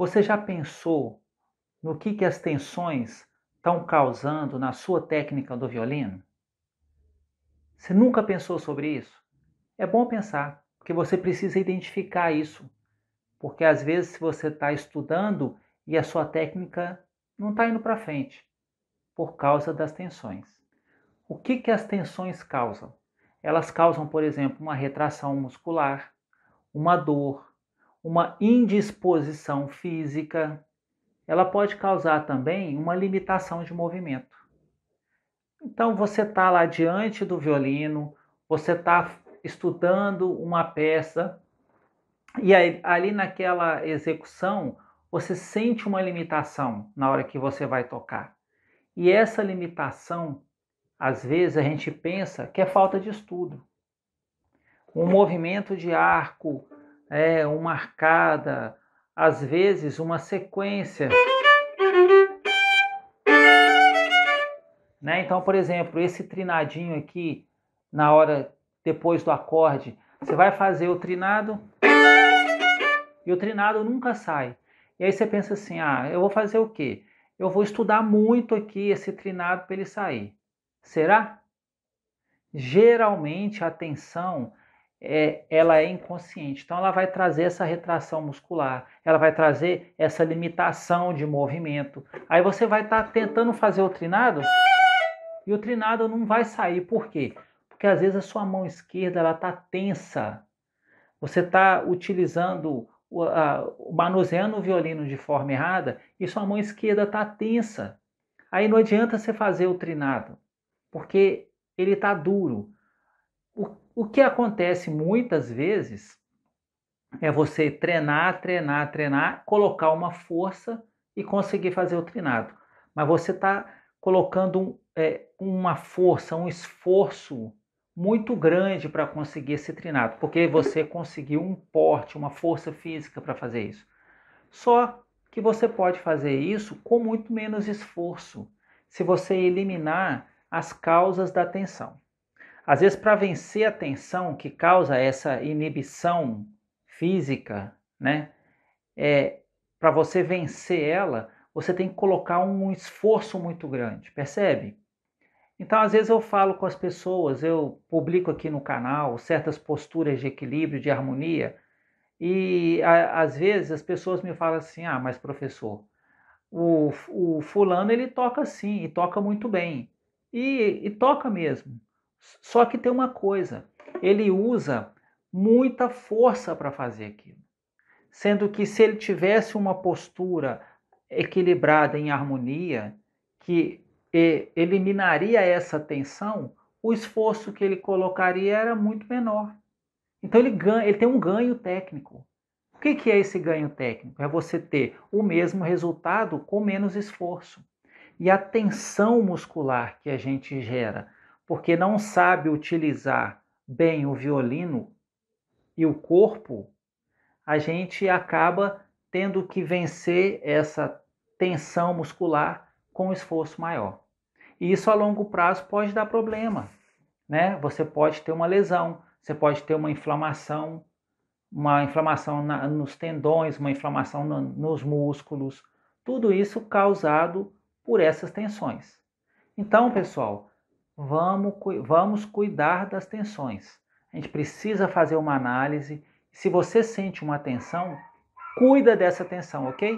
Você já pensou no que, que as tensões estão causando na sua técnica do violino? Você nunca pensou sobre isso? É bom pensar, porque você precisa identificar isso. Porque às vezes, se você está estudando e a sua técnica não está indo para frente, por causa das tensões. O que, que as tensões causam? Elas causam, por exemplo, uma retração muscular, uma dor, uma indisposição física, ela pode causar também uma limitação de movimento. Então você está lá diante do violino, você está estudando uma peça e aí, ali naquela execução você sente uma limitação na hora que você vai tocar. E essa limitação, às vezes a gente pensa que é falta de estudo. Um movimento de arco é, uma arcada, às vezes uma sequência. Né? Então, por exemplo, esse trinadinho aqui, na hora depois do acorde, você vai fazer o trinado e o trinado nunca sai. E aí você pensa assim: ah, eu vou fazer o quê? Eu vou estudar muito aqui esse trinado para ele sair. Será? Geralmente a atenção é, ela é inconsciente. Então, ela vai trazer essa retração muscular, ela vai trazer essa limitação de movimento. Aí você vai estar tá tentando fazer o trinado e o trinado não vai sair. Por quê? Porque às vezes a sua mão esquerda ela está tensa. Você está utilizando, o, manuseando o violino de forma errada e sua mão esquerda está tensa. Aí não adianta você fazer o trinado, porque ele está duro. O que acontece muitas vezes é você treinar, treinar, treinar, colocar uma força e conseguir fazer o treinado. Mas você está colocando é, uma força, um esforço muito grande para conseguir esse treinado, porque você conseguiu um porte, uma força física para fazer isso. Só que você pode fazer isso com muito menos esforço, se você eliminar as causas da tensão. Às vezes, para vencer a tensão que causa essa inibição física, né? É, para você vencer ela, você tem que colocar um esforço muito grande, percebe? Então, às vezes eu falo com as pessoas, eu publico aqui no canal certas posturas de equilíbrio, de harmonia, e a, às vezes as pessoas me falam assim: ah, mas professor, o, o fulano ele toca assim, e toca muito bem, e, e toca mesmo. Só que tem uma coisa, ele usa muita força para fazer aquilo. Sendo que se ele tivesse uma postura equilibrada em harmonia, que eliminaria essa tensão, o esforço que ele colocaria era muito menor. Então ele, ganha, ele tem um ganho técnico. O que, que é esse ganho técnico? É você ter o mesmo resultado com menos esforço. E a tensão muscular que a gente gera porque não sabe utilizar bem o violino e o corpo, a gente acaba tendo que vencer essa tensão muscular com um esforço maior. E isso a longo prazo pode dar problema, né? Você pode ter uma lesão, você pode ter uma inflamação, uma inflamação na, nos tendões, uma inflamação na, nos músculos, tudo isso causado por essas tensões. Então, pessoal, vamos, vamos cuidar das tensões. A gente precisa fazer uma análise. Se você sente uma tensão, cuida dessa tensão, ok?